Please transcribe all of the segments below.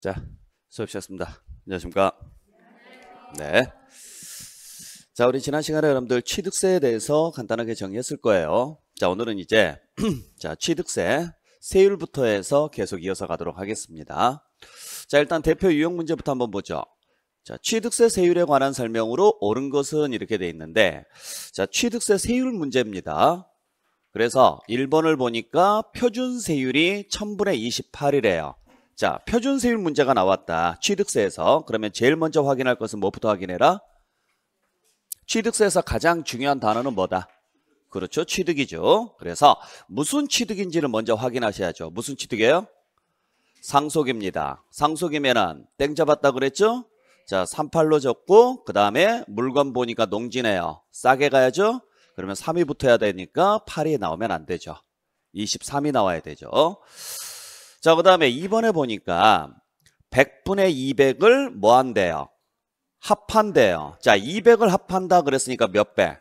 자, 수업 시작했습니다. 안녕하십니까? 네. 자, 우리 지난 시간에 여러분들 취득세에 대해서 간단하게 정리했을 거예요. 자, 오늘은 이제 자, 취득세 세율부터 해서 계속 이어서 가도록 하겠습니다. 자, 일단 대표 유형 문제부터 한번 보죠. 자, 취득세 세율에 관한 설명으로 옳은 것은 이렇게 돼 있는데 자, 취득세 세율 문제입니다. 그래서 1번을 보니까 표준 세율이 1000분의 28이래요. 자, 표준 세율 문제가 나왔다. 취득세에서. 그러면 제일 먼저 확인할 것은 뭐부터 확인해라? 취득세에서 가장 중요한 단어는 뭐다? 그렇죠. 취득이죠. 그래서 무슨 취득인지를 먼저 확인하셔야죠. 무슨 취득이에요? 상속입니다. 상속이면은 땡 잡았다 그랬죠? 자, 38로 적고 그 다음에 물건 보니까 농지네요. 싸게 가야죠. 그러면 3이 붙어야 되니까 8이 나오면 안 되죠. 23이 나와야 되죠. 자, 그 다음에 2번에 보니까 100분의 200을 뭐 한대요? 합한대요. 자, 200을 합한다 그랬으니까 몇 배?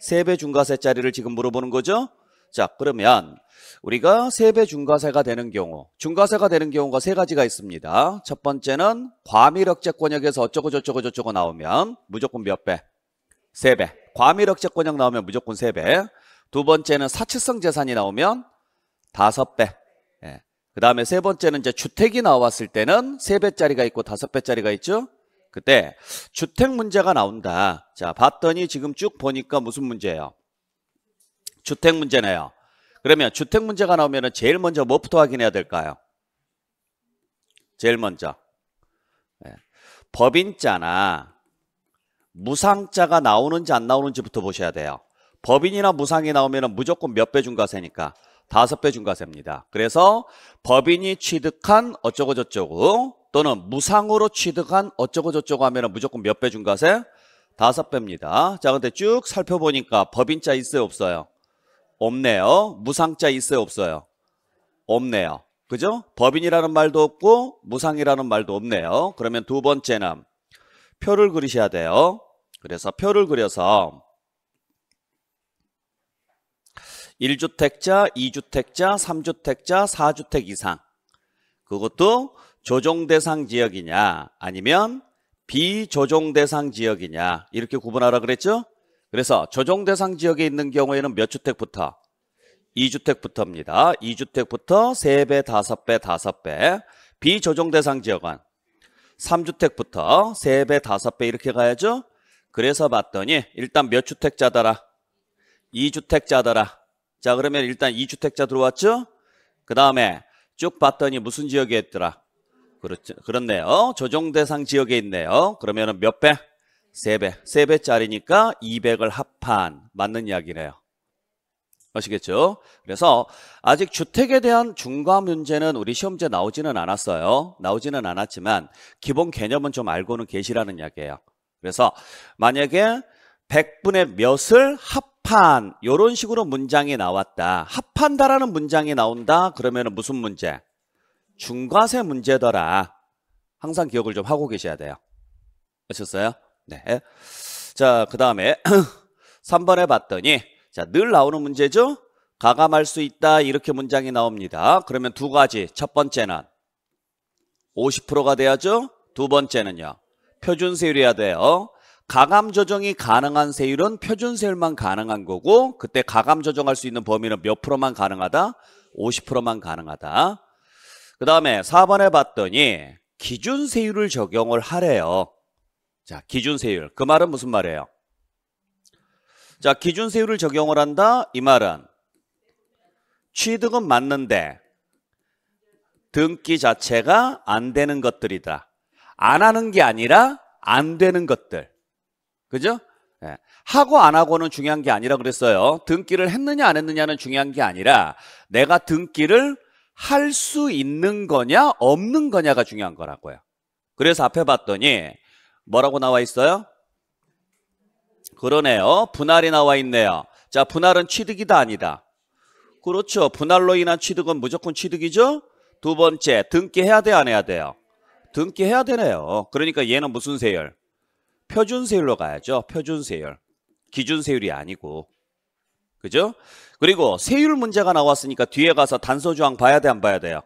3배 중과세짜리를 지금 물어보는 거죠? 자, 그러면 우리가 3배 중과세가 되는 경우, 중과세가 되는 경우가 세 가지가 있습니다. 첫 번째는 과밀억제권역에서 어쩌고 저쩌고 저쩌고 나오면 무조건 몇 배? 3배. 과밀억제권역 나오면 무조건 3배. 두 번째는 사치성 재산이 나오면 5배. 예. 그 다음에 세 번째는 이제 주택이 나왔을 때는 세배짜리가 있고 다섯 배짜리가 있죠. 그때 주택 문제가 나온다. 자, 봤더니 지금 쭉 보니까 무슨 문제예요? 주택 문제네요. 그러면 주택 문제가 나오면 제일 먼저 뭐부터 확인해야 될까요? 제일 먼저. 네. 법인자나 무상자가 나오는지 안 나오는지부터 보셔야 돼요. 법인이나 무상이 나오면 무조건 몇 배 중과세니까 다섯 배 중과세입니다. 그래서 법인이 취득한 어쩌고저쩌고 또는 무상으로 취득한 어쩌고저쩌고 하면 무조건 몇 배 중과세? 다섯 배입니다. 자, 근데 쭉 살펴보니까 법인자 있어요, 없어요? 없네요. 무상자 있어요, 없어요? 없네요. 그죠? 법인이라는 말도 없고 무상이라는 말도 없네요. 그러면 두 번째는 표를 그리셔야 돼요. 그래서 표를 그려서 1주택자, 2주택자, 3주택자, 4주택 이상 그것도 조정 대상 지역이냐 아니면 비조정 대상 지역이냐 이렇게 구분하라 그랬죠? 그래서 조정 대상 지역에 있는 경우에는 몇 주택부터? 2주택부터입니다. 2주택부터 3배, 5배, 5배 비조정 대상 지역은 3주택부터 3배, 5배 이렇게 가야죠. 그래서 봤더니 일단 몇 주택자더라? 2주택자더라. 자 그러면 일단 2주택자 들어왔죠? 그 다음에 쭉 봤더니 무슨 지역에 있더라? 그렇죠. 그렇네요. 조정 대상 지역에 있네요. 그러면은 몇 배? 세배세배짜리니까 200을 합한 맞는 이야기네요. 아시겠죠? 그래서 아직 주택에 대한 중과 문제는 우리 시험제 나오지는 않았어요. 나오지는 않았지만 기본 개념은 좀 알고는 계시라는 이야기예요. 그래서 만약에 100분의 몇을 합 합한 이런 식으로 문장이 나왔다. 합한다라는 문장이 나온다. 그러면 무슨 문제? 중과세 문제더라. 항상 기억을 좀 하고 계셔야 돼요. 아셨어요? 네. 자, 그 다음에 3번에 봤더니 자, 늘 나오는 문제죠? 가감할 수 있다. 이렇게 문장이 나옵니다. 그러면 두 가지. 첫 번째는 50%가 돼야죠? 두 번째는요. 표준세율이어야 돼요. 가감 조정이 가능한 세율은 표준 세율만 가능한 거고 그때 가감 조정할 수 있는 범위는 몇 프로만 가능하다? 50%만 가능하다. 그 다음에 4번에 봤더니 기준 세율을 적용을 하래요. 자, 기준 세율. 그 말은 무슨 말이에요? 자, 기준 세율을 적용을 한다? 이 말은 취득은 맞는데 등기 자체가 안 되는 것들이다. 안 하는 게 아니라 안 되는 것들. 그죠? 예. 하고 안 하고는 중요한 게 아니라 그랬어요. 등기를 했느냐 안 했느냐는 중요한 게 아니라 내가 등기를 할 수 있는 거냐 없는 거냐가 중요한 거라고요. 그래서 앞에 봤더니 뭐라고 나와 있어요? 그러네요. 분할이 나와 있네요. 자, 분할은 취득이다 아니다. 그렇죠. 분할로 인한 취득은 무조건 취득이죠. 두 번째, 등기해야 돼 안 해야 돼요? 등기해야 되네요. 그러니까 얘는 무슨 세율? 표준세율로 가야죠. 표준세율. 기준세율이 아니고. 그죠? 그리고 세율 문제가 나왔으니까 뒤에 가서 단서조항 봐야 돼안 봐야 돼요?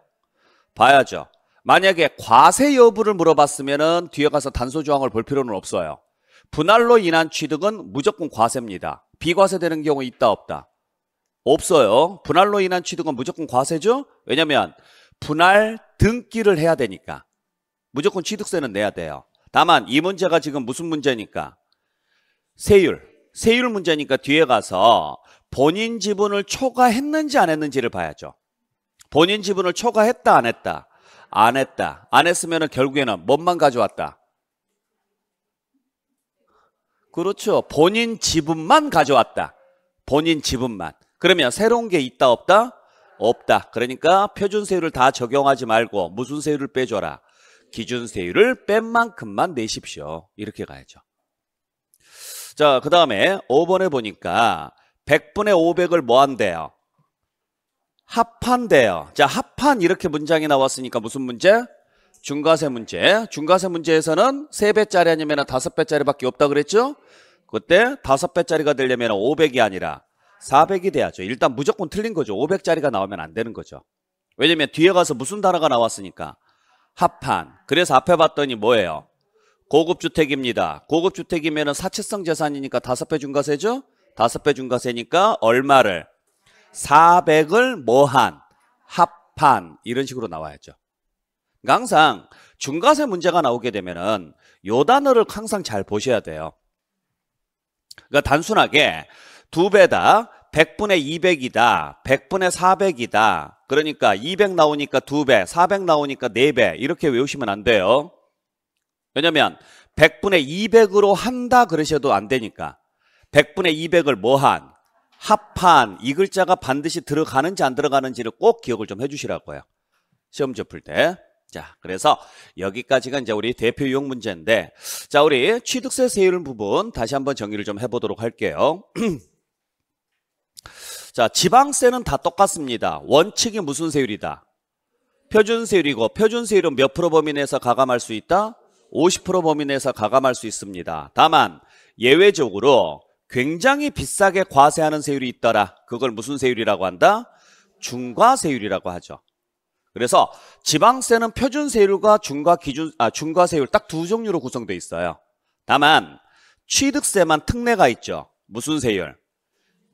봐야죠. 만약에 과세 여부를 물어봤으면 은 뒤에 가서 단서조항을 볼 필요는 없어요. 분할로 인한 취득은 무조건 과세입니다. 비과세되는 경우 있다 없다? 없어요. 분할로 인한 취득은 무조건 과세죠? 왜냐면 분할 등기를 해야 되니까. 무조건 취득세는 내야 돼요. 다만 이 문제가 지금 무슨 문제니까? 세율. 세율 문제니까 뒤에 가서 본인 지분을 초과했는지 안 했는지를 봐야죠. 본인 지분을 초과했다 안 했다? 안 했다. 안 했으면 결국에는 뭔만 가져왔다? 그렇죠. 본인 지분만 가져왔다. 본인 지분만. 그러면 새로운 게 있다 없다? 없다. 그러니까 표준세율을 다 적용하지 말고 무슨 세율을 빼줘라? 기준세율을 뺀 만큼만 내십시오. 이렇게 가야죠. 자, 그 다음에 5번에 보니까 100분의 500을 뭐 한대요? 합한대요. 자, 합한 이렇게 문장이 나왔으니까 무슨 문제? 중과세 문제. 중과세 문제에서는 3배짜리 아니면 5배짜리밖에 없다 그랬죠? 그때 5배짜리가 되려면 500이 아니라 400이 돼야죠. 일단 무조건 틀린 거죠. 500짜리가 나오면 안 되는 거죠. 왜냐면 뒤에 가서 무슨 단어가 나왔으니까 합판 그래서 앞에 봤더니 뭐예요? 고급주택입니다. 고급주택이면 사채성 재산이니까 다섯 배 중과세죠? 다섯 배 중과세니까 얼마를? 400을 뭐한? 합판 이런 식으로 나와야죠. 그러니까 항상 중과세 문제가 나오게 되면은 요 단어를 항상 잘 보셔야 돼요. 그러니까 단순하게 두 배다 100분의 200이다 100분의 400이다 그러니까 200 나오니까 2배, 400 나오니까 4배 이렇게 외우시면 안 돼요. 왜냐면 100분의 200으로 한다 그러셔도 안 되니까 100분의 200을 뭐한? 합한 이 글자가 반드시 들어가는지 안 들어가는지를 꼭 기억을 좀 해주시라고요. 시험 접을 때. 자, 그래서 여기까지가 이제 우리 대표 유형 문제인데, 자, 우리 취득세 세율 부분 다시 한번 정리를 좀 해보도록 할게요. 자, 지방세는 다 똑같습니다. 원칙이 무슨 세율이다? 표준세율이고 표준세율은 몇 프로 범위 내에서 가감할 수 있다? 50% 범위 내에서 가감할 수 있습니다. 다만 예외적으로 굉장히 비싸게 과세하는 세율이 있더라. 그걸 무슨 세율이라고 한다? 중과세율이라고 하죠. 그래서 지방세는 표준세율과 중과 기준 아 중과세율 딱 두 종류로 구성되어 있어요. 다만 취득세만 특례가 있죠. 무슨 세율?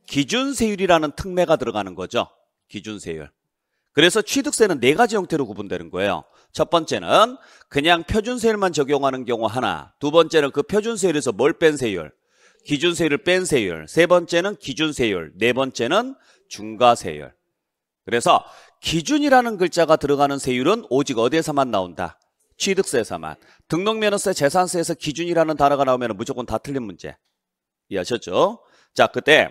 기준세율이라는 특례가 들어가는 거죠. 기준세율. 그래서 취득세는 네 가지 형태로 구분되는 거예요. 첫 번째는 그냥 표준세율만 적용하는 경우 하나, 두 번째는 그 표준세율에서 뭘 뺀 세율, 기준세율을 뺀 세율, 세 번째는 기준세율, 네 번째는 중과세율. 그래서 기준이라는 글자가 들어가는 세율은 오직 어디에서만 나온다? 취득세에서만. 등록면허세, 재산세에서 기준이라는 단어가 나오면 무조건 다 틀린 문제. 이해하셨죠? 자, 그때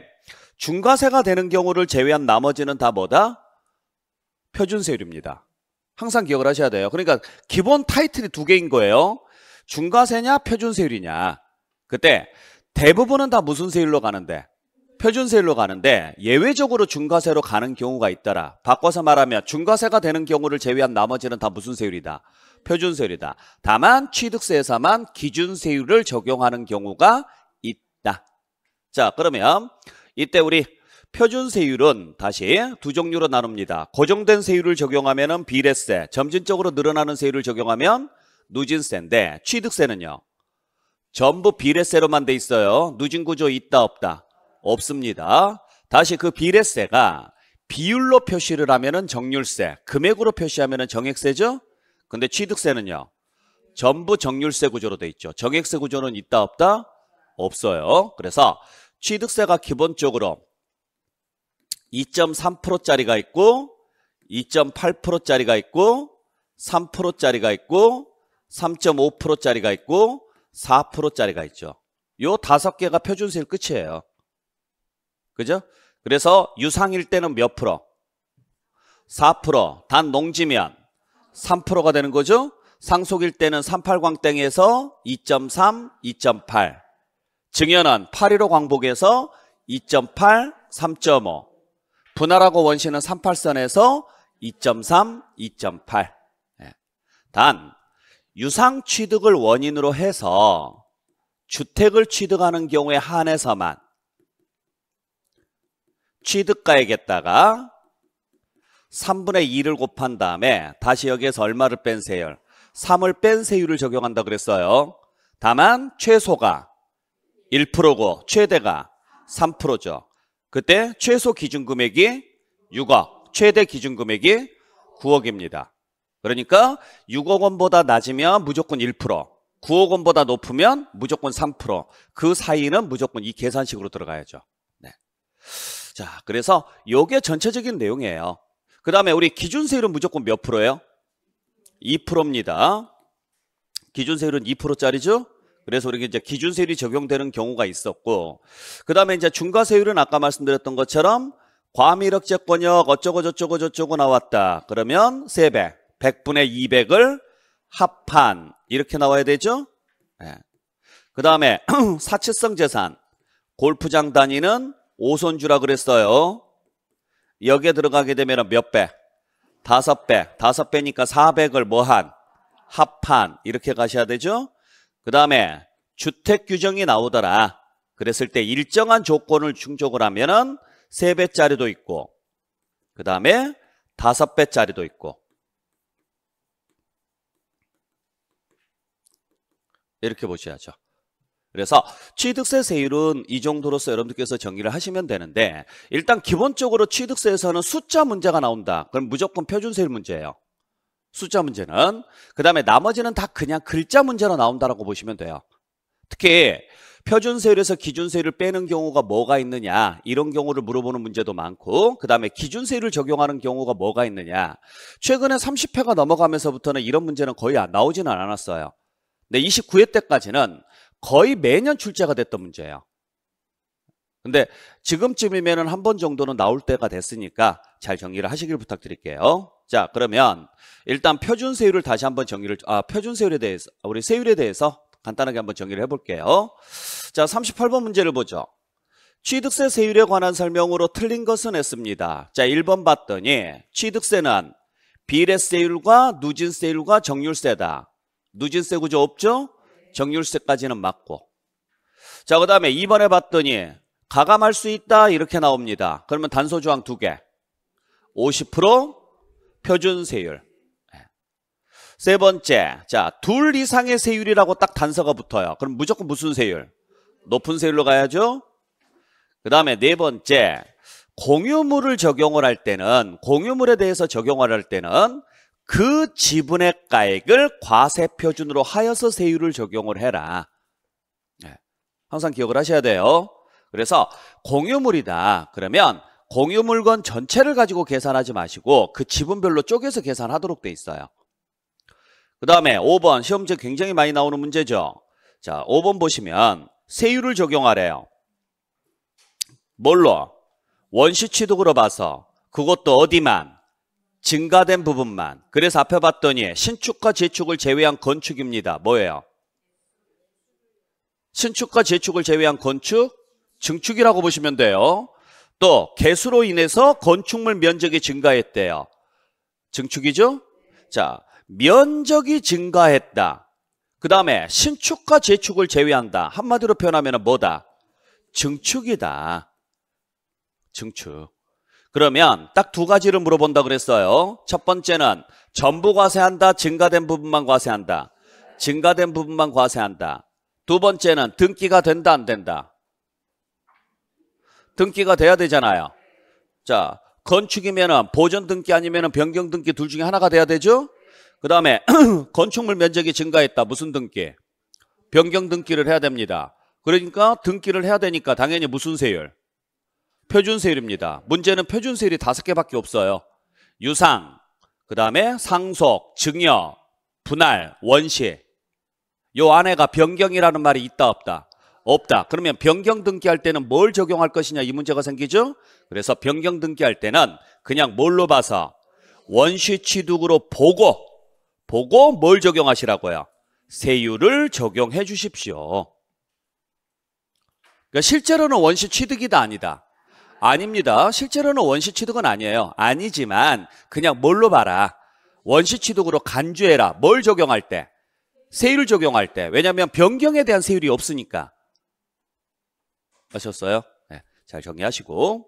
중과세가 되는 경우를 제외한 나머지는 다 뭐다? 표준세율입니다. 항상 기억을 하셔야 돼요. 그러니까 기본 타이틀이 두 개인 거예요. 중과세냐 표준세율이냐. 그때 대부분은 다 무슨 세율로 가는데 표준세율로 가는데 예외적으로 중과세로 가는 경우가 있더라. 바꿔서 말하면 중과세가 되는 경우를 제외한 나머지는 다 무슨 세율이다. 표준세율이다. 다만 취득세에서만 기준세율을 적용하는 경우가 있다. 자 그러면 이때 우리 표준 세율은 다시 두 종류로 나눕니다. 고정된 세율을 적용하면 비례세, 점진적으로 늘어나는 세율을 적용하면 누진세인데 취득세는요. 전부 비례세로만 돼 있어요. 누진구조 있다 없다? 없습니다. 다시 그 비례세가 비율로 표시를 하면 은 정률세, 금액으로 표시하면 은 정액세죠? 근데 취득세는요. 전부 정률세 구조로 돼 있죠. 정액세 구조는 있다 없다? 없어요. 그래서 취득세가 기본적으로 2.3%짜리가 있고 2.8%짜리가 있고 3%짜리가 있고 3.5%짜리가 있고 4%짜리가 있죠. 요 다섯 개가 표준세율 끝이에요. 그죠? 그래서 유상일 때는 몇 프로? 4%. 단 농지면 3%가 되는 거죠? 상속일 때는 38광땡에서 2.3, 2.8. 증여는 8.15 광복에서 2.8, 3.5 분할하고 원시는 38선에서 2.3, 2.8단 유상 취득을 원인으로 해서 주택을 취득하는 경우에 한해서만 취득가액에다가 3분의 2를 곱한 다음에 다시 여기에서 얼마를 뺀 세율? 3을 뺀 세율을 적용한다 그랬어요. 다만 최소가 1%고 최대가 3%죠. 그때 최소 기준 금액이 6억, 최대 기준 금액이 9억입니다. 그러니까 6억 원보다 낮으면 무조건 1%, 9억 원보다 높으면 무조건 3%, 그 사이는 무조건 이 계산식으로 들어가야죠. 네. 자, 그래서 이게 전체적인 내용이에요. 그 다음에 우리 기준세율은 무조건 몇 프로예요? 2%입니다. 기준세율은 2%짜리죠? 그래서 우리가 이제 기준세율이 적용되는 경우가 있었고 그다음에 이제 중과세율은 아까 말씀드렸던 것처럼 과밀억제권역 어쩌고 저쩌고 저쩌고 나왔다. 그러면 세배 100분의 200을 합한 이렇게 나와야 되죠. 네. 그다음에 사치성 재산 골프장 단위는 오손주라 그랬어요. 여기에 들어가게 되면 몇 배? 다섯 배. 다섯 배니까 400을 뭐한? 합한 이렇게 가셔야 되죠. 그 다음에 주택 규정이 나오더라. 그랬을 때 일정한 조건을 충족을 하면은 3배짜리도 있고 그 다음에 5배짜리도 있고 이렇게 보셔야죠. 그래서 취득세 세율은 이 정도로서 여러분들께서 정리를 하시면 되는데 일단 기본적으로 취득세에서는 숫자 문제가 나온다. 그럼 무조건 표준세율 문제예요. 숫자 문제는. 그 다음에 나머지는 다 그냥 글자 문제로 나온다라고 보시면 돼요. 특히 표준세율에서 기준세율을 빼는 경우가 뭐가 있느냐 이런 경우를 물어보는 문제도 많고 그 다음에 기준세율을 적용하는 경우가 뭐가 있느냐 최근에 30회가 넘어가면서부터는 이런 문제는 거의 나오지는 않았어요 근데 29회 때까지는 거의 매년 출제가 됐던 문제예요 근데 지금쯤이면 한 번 정도는 나올 때가 됐으니까 잘 정리를 하시길 부탁드릴게요 자, 그러면 일단 표준 세율을 다시 한번 정리를 아, 표준 세율에 대해서 우리 세율에 대해서 간단하게 한번 정리를해 볼게요. 자, 38번 문제를 보죠. 취득세 세율에 관한 설명으로 틀린 것은 했습니다. 자, 1번 봤더니 취득세는 비례세율과 누진세율과 정률세다. 누진세 구조 없죠? 정률세까지는 맞고. 자, 그 다음에 2번에 봤더니 가감할 수 있다 이렇게 나옵니다. 그러면 단소조항 2개. 50% 표준 세율. 예. 세 번째, 자, 둘 이상의 세율이라고 딱 단서가 붙어요. 그럼 무조건 무슨 세율? 높은 세율로 가야죠. 그 다음에 네 번째, 공유물을 적용을 할 때는, 공유물에 대해서 적용을 할 때는 그 지분의 가액을 과세 표준으로 하여서 세율을 적용을 해라. 예. 항상 기억을 하셔야 돼요. 그래서 공유물이다. 그러면 공유 물건 전체를 가지고 계산하지 마시고 그 지분별로 쪼개서 계산하도록 돼 있어요. 그 다음에 5번 시험제 굉장히 많이 나오는 문제죠. 자 5번 보시면 세율을 적용하래요. 뭘로? 원시 취득으로 봐서 그것도 어디만? 증가된 부분만. 그래서 앞에 봤더니 신축과 재축을 제외한 건축입니다. 뭐예요? 신축과 재축을 제외한 건축? 증축이라고 보시면 돼요. 또 개수로 인해서 건축물 면적이 증가했대요. 증축이죠? 자, 면적이 증가했다. 그 다음에 신축과 재축을 제외한다. 한마디로 표현하면 뭐다? 증축이다. 증축. 그러면 딱 두 가지를 물어본다 그랬어요. 첫 번째는 전부 과세한다, 증가된 부분만 과세한다. 증가된 부분만 과세한다. 두 번째는 등기가 된다, 안 된다. 등기가 돼야 되잖아요. 자, 건축이면은 보전 등기 아니면은 변경 등기 둘 중에 하나가 돼야 되죠? 그 다음에 건축물 면적이 증가했다. 무슨 등기? 변경 등기를 해야 됩니다. 그러니까 등기를 해야 되니까 당연히 무슨 세율? 표준세율입니다. 문제는 표준세율이 다섯 개밖에 없어요. 유상, 그 다음에 상속, 증여, 분할, 원시. 요 안에가 변경이라는 말이 있다 없다. 없다. 그러면 변경 등기할 때는 뭘 적용할 것이냐 이 문제가 생기죠? 그래서 변경 등기할 때는 그냥 뭘로 봐서 원시 취득으로 보고 보고 뭘 적용하시라고요? 세율을 적용해 주십시오. 그러니까 실제로는 원시 취득이다 아니다. 아닙니다. 실제로는 원시 취득은 아니에요. 아니지만 그냥 뭘로 봐라. 원시 취득으로 간주해라. 뭘 적용할 때? 세율 을 적용할 때. 왜냐하면 변경에 대한 세율이 없으니까. 아셨어요? 네, 잘 정리하시고.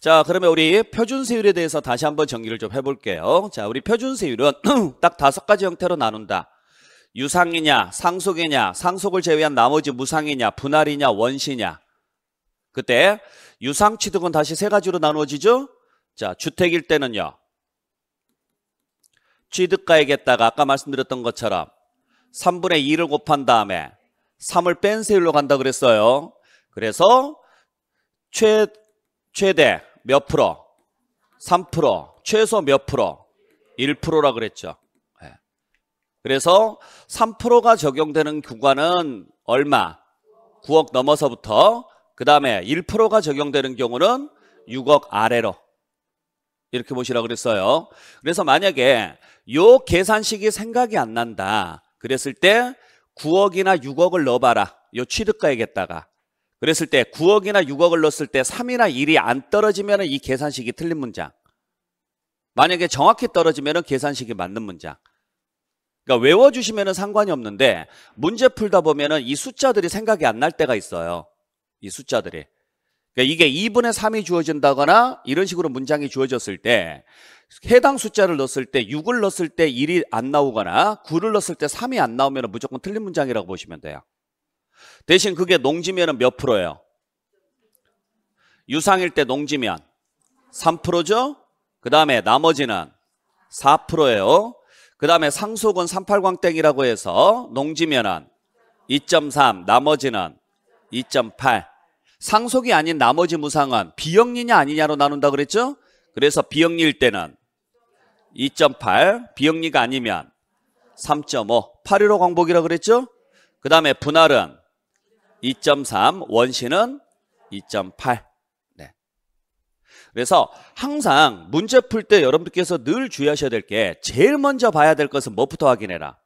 자, 그러면 우리 표준세율에 대해서 다시 한번 정리를 좀 해볼게요. 자, 우리 표준세율은 딱 다섯 가지 형태로 나눈다. 유상이냐, 상속이냐, 상속을 제외한 나머지 무상이냐, 분할이냐, 원시냐. 그때 유상 취득은 다시 세 가지로 나누어지죠. 자, 주택일 때는요. 취득가액에다가 아까 말씀드렸던 것처럼 3분의 2를 곱한 다음에 3을 뺀 세율로 간다 그랬어요. 그래서 최, 최대 몇 프로? 3% 최소 몇 프로? 1%라 그랬죠. 예. 그래서 3%가 적용되는 구간은 얼마? 9억 넘어서부터 그 다음에 1%가 적용되는 경우는 6억 아래로 이렇게 보시라 그랬어요. 그래서 만약에 요 계산식이 생각이 안 난다. 그랬을 때 9억이나 6억을 넣어봐라. 요 취득가액에다가. 그랬을 때 9억이나 6억을 넣었을 때 3이나 1이 안 떨어지면 이 계산식이 틀린 문장. 만약에 정확히 떨어지면 계산식이 맞는 문장. 그러니까 외워주시면 상관이 없는데 문제 풀다 보면 이 숫자들이 생각이 안 날 때가 있어요. 이 숫자들이. 그러니까 이게 2분의 3이 주어진다거나 이런 식으로 문장이 주어졌을 때 해당 숫자를 넣었을 때 6을 넣었을 때 1이 안 나오거나 9를 넣었을 때 3이 안 나오면 무조건 틀린 문장이라고 보시면 돼요. 대신 그게 농지면은 몇 프로예요? 유상일 때 농지면 3%죠? 그 다음에 나머지는 4%예요. 그 다음에 상속은 38광땡이라고 해서 농지면은 2.3 나머지는 2.8 상속이 아닌 나머지 무상은 비영리냐 아니냐로 나눈다 그랬죠? 그래서 비영리일 때는 2.8, 비영리가 아니면 3.5, 8.15 광복이라 그랬죠? 그 다음에 분할은 2.3, 원신은 2.8. 네. 그래서 항상 문제 풀 때 여러분들께서 늘 주의하셔야 될 게 제일 먼저 봐야 될 것은 뭐부터 확인해라?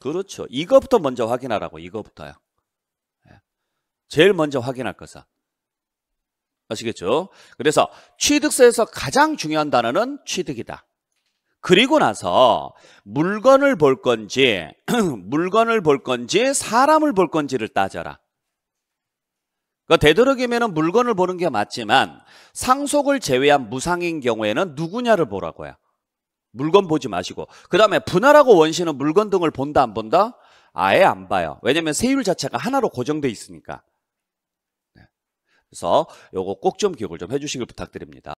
그렇죠. 이거부터 먼저 확인하라고, 이거부터요. 제일 먼저 확인할 것은 아시겠죠? 그래서 취득세에서 가장 중요한 단어는 취득이다. 그리고 나서 물건을 볼 건지 물건을 볼 건지 사람을 볼 건지를 따져라. 그러니까 되도록이면 물건을 보는 게 맞지만 상속을 제외한 무상인 경우에는 누구냐를 보라고요. 물건 보지 마시고 그 다음에 분할하고 원시는 물건 등을 본다 안 본다? 아예 안 봐요. 왜냐면 세율 자체가 하나로 고정돼 있으니까. 그래서 요거 꼭 좀 기억을 좀 해주시길 부탁드립니다.